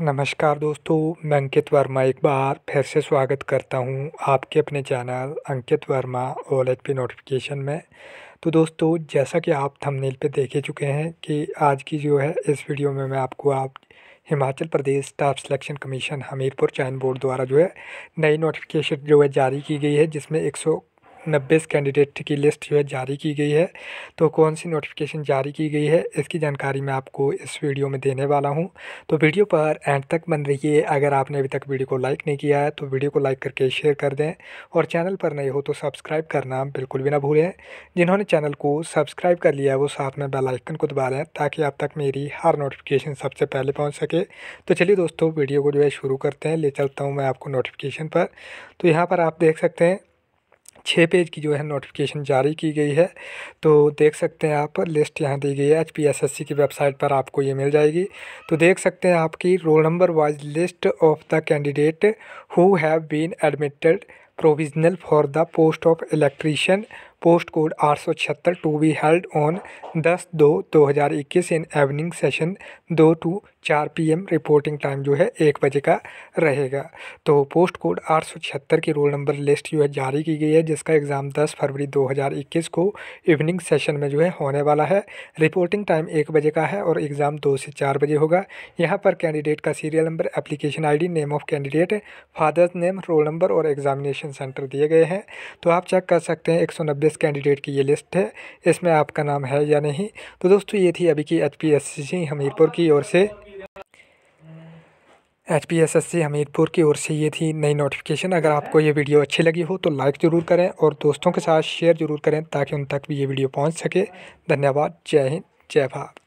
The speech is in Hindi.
नमस्कार दोस्तों मैं अंकित वर्मा एक बार फिर से स्वागत करता हूं आपके अपने channel Ankit Verma all H P notification में तो दोस्तों जैसा कि आप थंबनेल पे देखे चुके हैं कि आज की जो है इस वीडियो में मैं आपको आप Himachal Pradesh staff selection commission Hamirpur चयन बोर्ड द्वारा जो है नई नोटिफिकेशन जो है जारी की गई है जिसमें एक नब्बे कैंडिडेट की लिस्ट जो है जारी की गई है तो कौन सी नोटिफिकेशन जारी की गई है इसकी जानकारी मैं आपको इस वीडियो में देने वाला हूँ तो वीडियो पर एंड तक बन रहिए अगर आपने अभी तक वीडियो को लाइक नहीं किया है तो वीडियो को लाइक करके शेयर कर दें और चैनल पर नए हो तो सब्सक्राइब करना बिल्कुल भी ना भूलें जिन्होंने चैनल को सब्सक्राइब कर लिया है वो साथ में बेलाइकन को दबा लें ताकि आप तक मेरी हर नोटिफिकेशन सबसे पहले पहुँच सके तो चलिए दोस्तों वीडियो को जो है शुरू करते हैं ले चलता हूँ मैं आपको नोटिफिकेशन पर तो यहाँ पर आप देख सकते हैं छः पेज की जो है नोटिफिकेशन जारी की गई है तो देख सकते हैं आप लिस्ट यहाँ दी गई है H P S S C की वेबसाइट पर आपको ये मिल जाएगी तो देख सकते हैं आपकी roll number wise list of the candidate who have been admitted provisional for the post of electrician post code आठ सौ छिहत्तर टू बी हेल्ड ऑन दस दो दो हज़ार इक्कीस इन एवनिंग सेशन दो टू चार पी एम रिपोर्टिंग टाइम जो है एक बजे का रहेगा तो पोस्ट कोड आठ सौ छिहत्तर की रोल नंबर लिस्ट जो है जारी की गई है जिसका एग्ज़ाम दस फरवरी दो हज़ार इक्कीस को इवनिंग सेशन में जो है होने वाला है रिपोर्टिंग टाइम एक बजे का है और एग्ज़ाम दो से चार बजे होगा यहाँ पर कैंडिडेट का serial number application the name of candidate father's name roll number और एग्ज़ामिनेशन सेंटर दिए गए हैं तो आप चेक कर सकते हैं एक सौ नब्बे इस कैंडिडेट की ये लिस्ट है इसमें आपका नाम है या नहीं तो दोस्तों ये थी अभी की एच हमीरपुर की ओर से H P S S C Hamirpur की ओर से ये थी नई नोटिफिकेशन अगर आपको ये वीडियो अच्छी लगी हो तो लाइक ज़रूर करें और दोस्तों के साथ शेयर ज़रूर करें ताकि उन तक भी ये वीडियो पहुंच सके धन्यवाद जय हिंद जय भारत